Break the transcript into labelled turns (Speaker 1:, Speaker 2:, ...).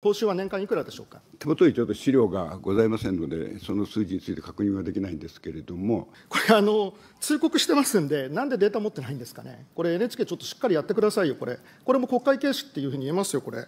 Speaker 1: 報酬は年間いくらでしょうか手元にちょっと資料がございませんので、その数字について確認はできないんですけれども、これあの、通告してますんで、なんでデータ持ってないんですかね、これ、NHK ちょっとしっかりやってくださいよ、これ、これも国会軽視っていうふうに言えますよ、これ、